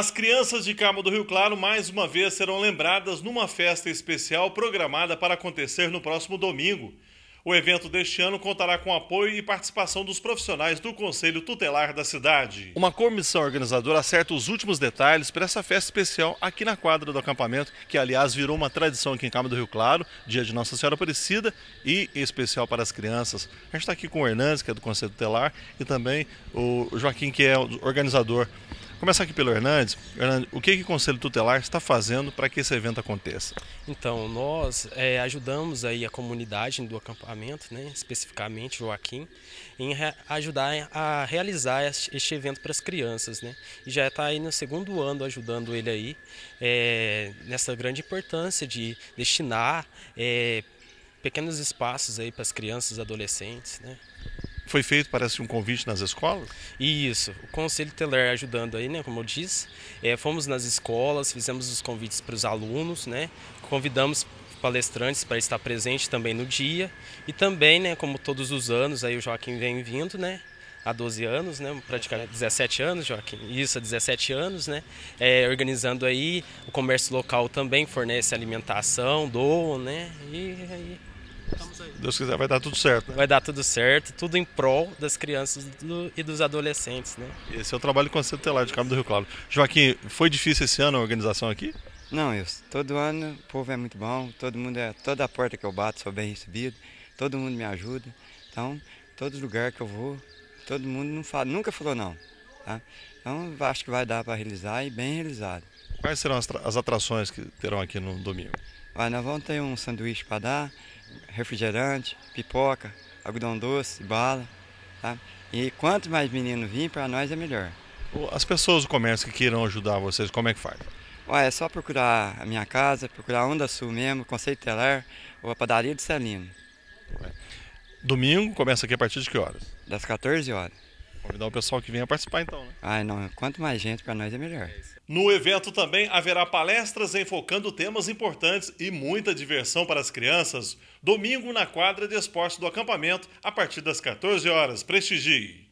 As crianças de Carmo do Rio Claro mais uma vez serão lembradas numa festa especial programada para acontecer no próximo domingo. O evento deste ano contará com apoio e participação dos profissionais do Conselho Tutelar da cidade. Uma comissão organizadora acerta os últimos detalhes para essa festa especial aqui na quadra do acampamento, que aliás virou uma tradição aqui em Cabo do Rio Claro, dia de Nossa Senhora Aparecida e especial para as crianças. A gente está aqui com o Hernandes, que é do Conselho Tutelar, e também o Joaquim, que é o organizador Começar aqui pelo Hernandes. Hernandes, o que, que o Conselho Tutelar está fazendo para que esse evento aconteça? Então, nós é, ajudamos aí a comunidade do acampamento, né, especificamente Joaquim, em ajudar a realizar este evento para as crianças. Né? E já está aí no segundo ano ajudando ele aí é, nessa grande importância de destinar é, pequenos espaços aí para as crianças e adolescentes. Né? Foi feito, parece, um convite nas escolas? Isso. O Conselho Teler é ajudando aí, né? Como eu disse, é, fomos nas escolas, fizemos os convites para os alunos, né? Convidamos palestrantes para estar presente também no dia e também, né, como todos os anos, aí o Joaquim vem vindo, né, há 12 anos, né, praticamente 17 anos, Joaquim, isso, há 17 anos, né, é, organizando aí, o comércio local também fornece alimentação, doa, né, e aí se Deus quiser, vai dar tudo certo. Né? Vai dar tudo certo, tudo em prol das crianças do, e dos adolescentes, né? Esse é o trabalho com a Telar de Cabo do Rio Claro. Joaquim, foi difícil esse ano a organização aqui? Não, eu, todo ano o povo é muito bom, todo mundo é, toda a porta que eu bato sou bem recebido, todo mundo me ajuda. Então, todo lugar que eu vou, todo mundo não fala, nunca falou não. Tá? Então, acho que vai dar para realizar e bem realizado. Quais serão as, as atrações que terão aqui no domingo? Ah, nós vamos ter um sanduíche para dar, refrigerante, pipoca, algodão doce, bala. Tá? E quanto mais menino vir, para nós é melhor. As pessoas do comércio que queiram ajudar vocês, como é que faz? Olha, é só procurar a minha casa, procurar a Onda Sul mesmo, Conceito Telar ou a Padaria do Celino. Domingo começa aqui a partir de que horas? Das 14 horas. Convidar o pessoal que venha participar então, né? Ah, não. Quanto mais gente para nós é melhor. É no evento também haverá palestras enfocando temas importantes e muita diversão para as crianças. Domingo na quadra de esportes do acampamento, a partir das 14 horas. Prestigie.